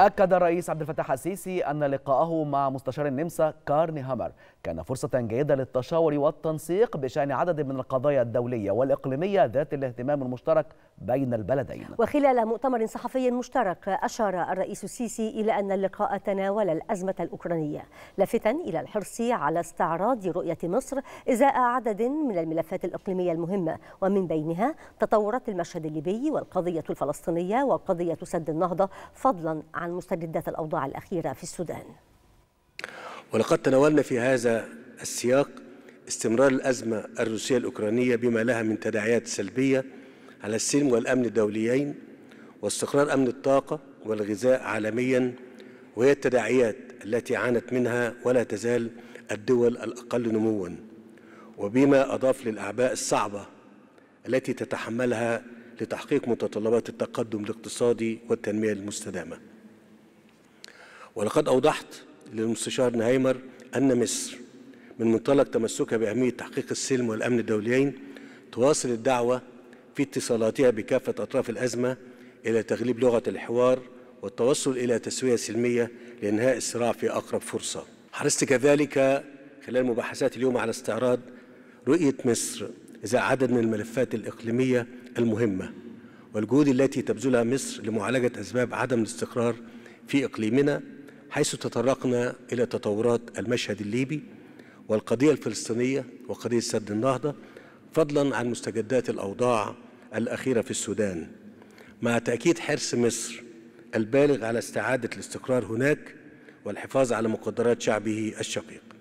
أكد الرئيس عبد الفتاح السيسي أن لقاءه مع مستشار النمسا كارن هامر كان فرصة جيدة للتشاور والتنسيق بشأن عدد من القضايا الدولية والإقليمية ذات الاهتمام المشترك بين البلدين وخلال مؤتمر صحفي مشترك أشار الرئيس السيسي إلى أن اللقاء تناول الأزمة الأوكرانية لافتا إلى الحرص على استعراض رؤية مصر إزاء عدد من الملفات الإقليمية المهمة ومن بينها تطورات المشهد الليبي والقضية الفلسطينية وقضية سد النهضة فضلا عن عن مستجدات الأوضاع الأخيرة في السودان ولقد تناولنا في هذا السياق استمرار الأزمة الروسية الأوكرانية بما لها من تداعيات سلبية على السلم والأمن الدوليين واستقرار أمن الطاقة والغذاء عالميا وهي التداعيات التي عانت منها ولا تزال الدول الأقل نموا وبما أضاف للأعباء الصعبة التي تتحملها لتحقيق متطلبات التقدم الاقتصادي والتنمية المستدامة ولقد أوضحت للمستشار نهايمر أن مصر من منطلق تمسكها بأهمية تحقيق السلم والأمن الدوليين تواصل الدعوة في اتصالاتها بكافة أطراف الأزمة إلى تغليب لغة الحوار والتوصل إلى تسوية سلمية لإنهاء الصراع في أقرب فرصة حرصت كذلك خلال مباحثات اليوم على استعراض رؤية مصر إذا عدد من الملفات الإقليمية المهمة والجهود التي تبذلها مصر لمعالجة أسباب عدم الاستقرار في إقليمنا حيث تطرقنا إلى تطورات المشهد الليبي والقضية الفلسطينية وقضية سد النهضة فضلا عن مستجدات الأوضاع الأخيرة في السودان مع تأكيد حرص مصر البالغ على استعادة الاستقرار هناك والحفاظ على مقدرات شعبه الشقيق